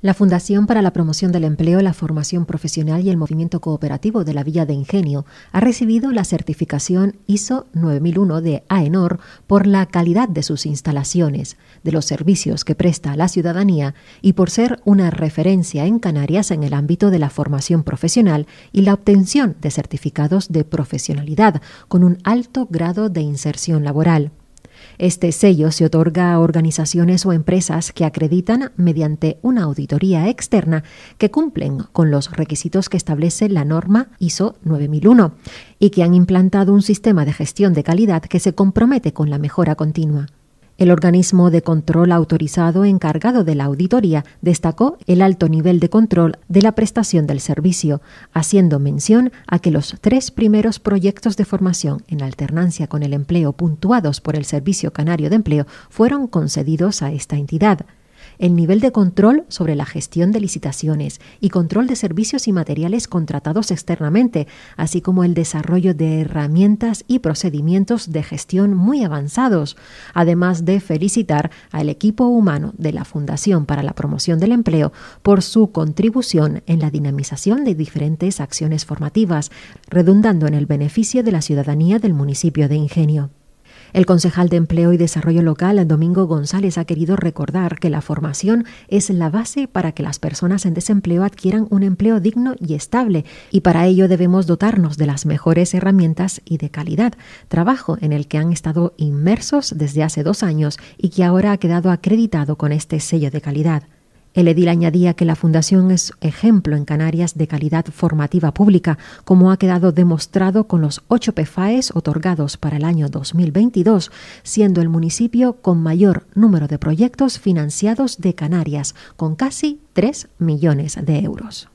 La Fundación para la Promoción del Empleo, la Formación Profesional y el Movimiento Cooperativo de la Villa de Ingenio ha recibido la certificación ISO 9001 de AENOR por la calidad de sus instalaciones, de los servicios que presta a la ciudadanía y por ser una referencia en Canarias en el ámbito de la formación profesional y la obtención de certificados de profesionalidad con un alto grado de inserción laboral. Este sello se otorga a organizaciones o empresas que acreditan mediante una auditoría externa que cumplen con los requisitos que establece la norma ISO 9001 y que han implantado un sistema de gestión de calidad que se compromete con la mejora continua. El organismo de control autorizado encargado de la auditoría destacó el alto nivel de control de la prestación del servicio, haciendo mención a que los tres primeros proyectos de formación en alternancia con el empleo puntuados por el Servicio Canario de Empleo fueron concedidos a esta entidad el nivel de control sobre la gestión de licitaciones y control de servicios y materiales contratados externamente, así como el desarrollo de herramientas y procedimientos de gestión muy avanzados, además de felicitar al equipo humano de la Fundación para la Promoción del Empleo por su contribución en la dinamización de diferentes acciones formativas, redundando en el beneficio de la ciudadanía del municipio de Ingenio. El concejal de Empleo y Desarrollo Local, Domingo González, ha querido recordar que la formación es la base para que las personas en desempleo adquieran un empleo digno y estable, y para ello debemos dotarnos de las mejores herramientas y de calidad, trabajo en el que han estado inmersos desde hace dos años y que ahora ha quedado acreditado con este sello de calidad. El edil añadía que la Fundación es ejemplo en Canarias de calidad formativa pública, como ha quedado demostrado con los ocho PFAES otorgados para el año 2022, siendo el municipio con mayor número de proyectos financiados de Canarias, con casi 3 millones de euros.